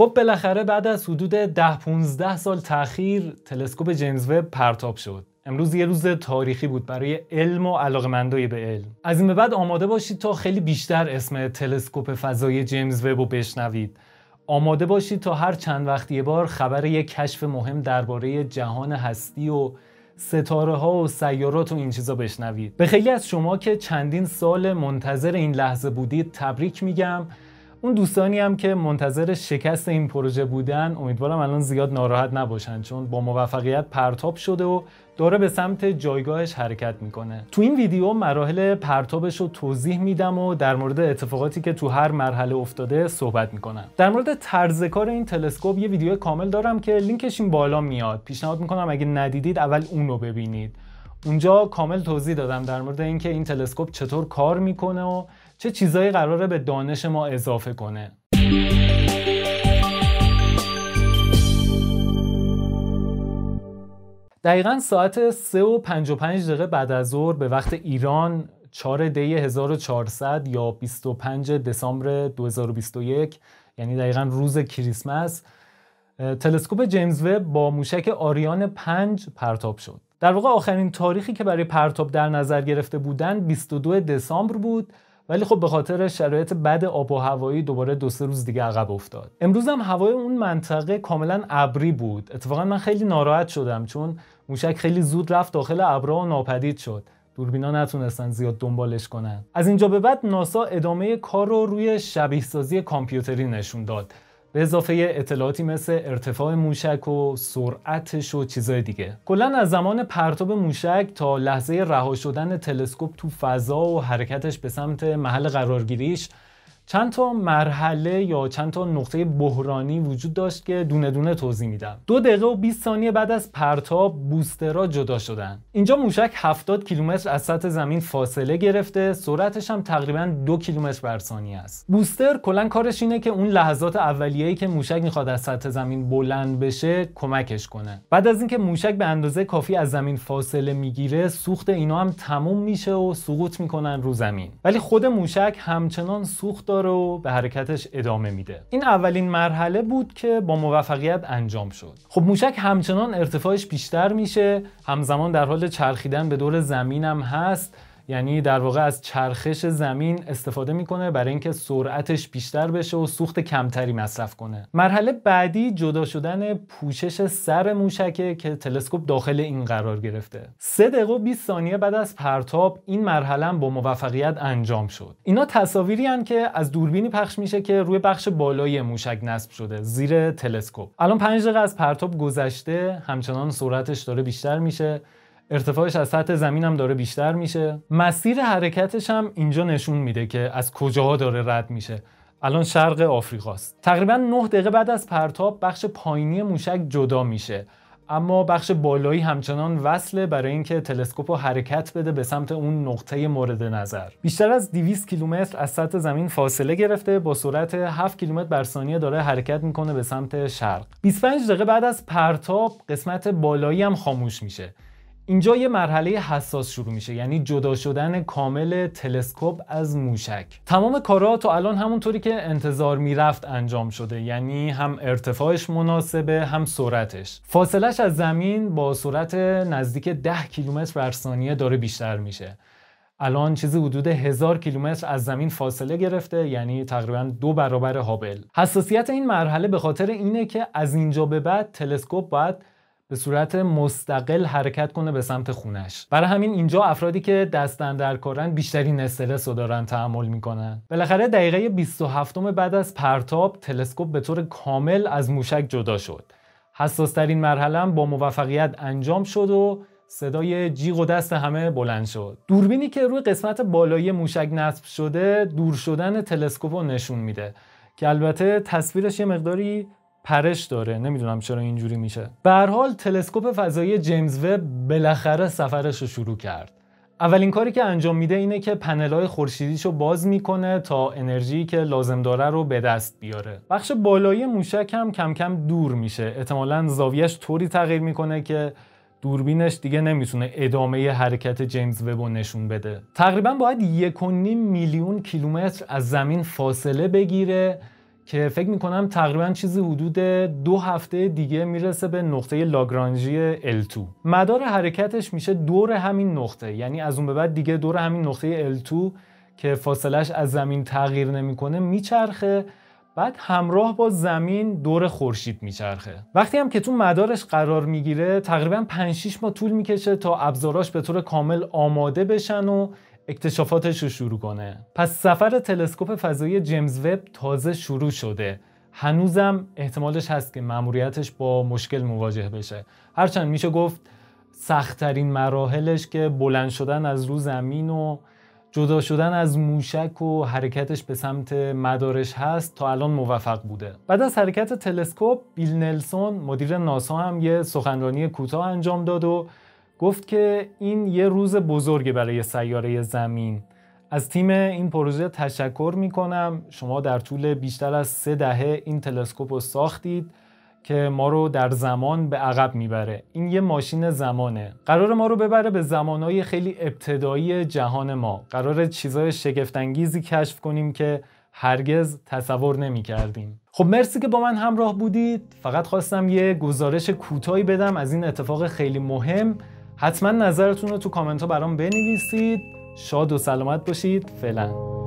خب بالاخره بعد از حدود 10 15 سال تاخیر تلسکوپ جیمز وب پرتاب شد امروز یه روز تاریخی بود برای علم و علاقمندای به علم از این به بعد آماده باشید تا خیلی بیشتر اسم تلسکوپ فضای جیمز وب رو بشنوید آماده باشید تا هر چند وقت یه بار خبر یک کشف مهم درباره جهان هستی و ستاره ها و سیارات و این چیزا بشنوید به خیلی از شما که چندین سال منتظر این لحظه بودید تبریک میگم اون دوستانی هم که منتظر شکست این پروژه بودن امیدوارم الان زیاد ناراحت نباشن چون با موفقیت پرتاب شده و داره به سمت جایگاهش حرکت میکنه تو این ویدیو مراحل پرتابش رو توضیح میدم و در مورد اتفاقاتی که تو هر مرحله افتاده صحبت میکنم در مورد طرز کار این تلسکوپ یه ویدیو کامل دارم که لینکش این بالا میاد پیشنهاد میکنم اگه ندیدید اول اون رو ببینید اونجا کامل توضیح دادم در مورد اینکه این, تلسکوپ چطور کار میکنه و چه چیزایی قراره به دانش ما اضافه کنه دقیقا ساعت 3 و 55 دقیقه بعد از ظهر به وقت ایران 4 دی 1400 یا 25 دسامبر 2021 یعنی دقیقا روز کریسمس تلسکوپ جیمز وب با موشک آریان 5 پرتاب شد. در واقع آخرین تاریخی که برای پرتاب در نظر گرفته بودن 22 دسامبر بود ولی خب به خاطر شرایط بد آب و هوایی دوباره دو سه روز دیگه عقب افتاد امروز هم هوای اون منطقه کاملا ابری بود اتفاقا من خیلی ناراحت شدم چون موشک خیلی زود رفت داخل ابرا و ناپدید شد دوربینا نتونستن زیاد دنبالش کنن از اینجا به بعد ناسا ادامه کار رو روی شبیه کامپیوتری نشون داد به اضافه اطلاعاتی مثل ارتفاع موشک و سرعتش و چیزای دیگه کلا از زمان پرتاب موشک تا لحظه رها شدن تلسکوپ تو فضا و حرکتش به سمت محل قرارگیریش چند تا مرحله یا چند تا نقطه بحرانی وجود داشت که دونه دونه توضیح میدم دو دقیقه و 20 ثانیه بعد از پرتاب بوسترها جدا شدن اینجا موشک 70 کیلومتر از سطح زمین فاصله گرفته سرعتش هم تقریبا دو کیلومتر بر ثانیه است بوستر کلا کارش اینه که اون لحظات اولیه‌ای که موشک میخواد از سطح زمین بلند بشه کمکش کنه بعد از اینکه موشک به اندازه کافی از زمین فاصله میگیره سوخت اینا هم تموم میشه و سقوط میکنن رو زمین ولی خود موشک همچنان سوخت و به حرکتش ادامه میده این اولین مرحله بود که با موفقیت انجام شد خب موشک همچنان ارتفاعش بیشتر میشه همزمان در حال چرخیدن به دور زمینم هست یعنی در واقع از چرخش زمین استفاده میکنه برای اینکه سرعتش بیشتر بشه و سوخت کمتری مصرف کنه مرحله بعدی جدا شدن پوشش سر موشکه که تلسکوپ داخل این قرار گرفته 3 دقیقه و 20 ثانیه بعد از پرتاب این مرحله با موفقیت انجام شد اینا تصاویری هن که از دوربینی پخش میشه که روی بخش بالای موشک نصب شده زیر تلسکوپ الان 5 دقیقه از پرتاب گذشته همچنان سرعتش داره بیشتر میشه ارتفاعش از سطح زمین هم داره بیشتر میشه مسیر حرکتش هم اینجا نشون میده که از کجاها داره رد میشه الان شرق آفریقاست تقریبا 9 دقیقه بعد از پرتاب بخش پایینی موشک جدا میشه اما بخش بالایی همچنان وصله برای اینکه تلسکوپ رو حرکت بده به سمت اون نقطه مورد نظر بیشتر از 200 کیلومتر از سطح زمین فاصله گرفته با سرعت 7 کیلومتر بر ثانیه داره حرکت میکنه به سمت شرق 25 دقیقه بعد از پرتاب قسمت بالایی هم خاموش میشه اینجا یه مرحله حساس شروع میشه یعنی جدا شدن کامل تلسکوپ از موشک تمام کارها تا الان همونطوری که انتظار میرفت انجام شده یعنی هم ارتفاعش مناسبه هم سرعتش فاصلش از زمین با سرعت نزدیک 10 کیلومتر بر ثانیه داره بیشتر میشه الان چیزی حدود هزار کیلومتر از زمین فاصله گرفته یعنی تقریبا دو برابر هابل حساسیت این مرحله به خاطر اینه که از اینجا به بعد تلسکوپ باید به صورت مستقل حرکت کنه به سمت خونش برای همین اینجا افرادی که دستن در کارن بیشترین استرس رو دارن تحمل میکنن بالاخره دقیقه 27 بعد از پرتاب تلسکوپ به طور کامل از موشک جدا شد حساس ترین مرحله با موفقیت انجام شد و صدای جیغ و دست همه بلند شد دوربینی که روی قسمت بالایی موشک نصب شده دور شدن تلسکوپ رو نشون میده که البته تصویرش یه مقداری پرش داره نمیدونم چرا اینجوری میشه به حال تلسکوپ فضایی جیمز وب بالاخره سفرش رو شروع کرد اولین کاری که انجام میده اینه که پنل‌های خورشیدیش رو باز میکنه تا انرژی که لازم داره رو به دست بیاره بخش بالایی موشک هم کم کم دور میشه احتمالا زاویش طوری تغییر میکنه که دوربینش دیگه نمیتونه ادامه حرکت جیمز وب نشون بده تقریبا باید 1.5 میلیون کیلومتر از زمین فاصله بگیره که فکر میکنم تقریبا چیزی حدود دو هفته دیگه میرسه به نقطه لاگرانژی L2 مدار حرکتش میشه دور همین نقطه یعنی از اون به بعد دیگه دور همین نقطه L2 که فاصلش از زمین تغییر نمیکنه میچرخه بعد همراه با زمین دور خورشید میچرخه وقتی هم که تو مدارش قرار میگیره تقریبا 5 6 ماه طول میکشه تا ابزاراش به طور کامل آماده بشن و اکتشافاتش رو شروع کنه پس سفر تلسکوپ فضایی جیمز وب تازه شروع شده هنوزم احتمالش هست که مأموریتش با مشکل مواجه بشه هرچند میشه گفت سختترین مراحلش که بلند شدن از رو زمین و جدا شدن از موشک و حرکتش به سمت مدارش هست تا الان موفق بوده بعد از حرکت تلسکوپ بیل نلسون مدیر ناسا هم یه سخنرانی کوتاه انجام داد و گفت که این یه روز بزرگه برای سیاره زمین از تیم این پروژه تشکر می کنم شما در طول بیشتر از سه دهه این تلسکوپ رو ساختید که ما رو در زمان به عقب میبره این یه ماشین زمانه قرار ما رو ببره به زمانهای خیلی ابتدایی جهان ما قرار چیزای شگفتانگیزی کشف کنیم که هرگز تصور نمی کردیم. خب مرسی که با من همراه بودید فقط خواستم یه گزارش کوتاهی بدم از این اتفاق خیلی مهم حتما نظرتون رو تو کامنت ها برام بنویسید شاد و سلامت باشید فعلا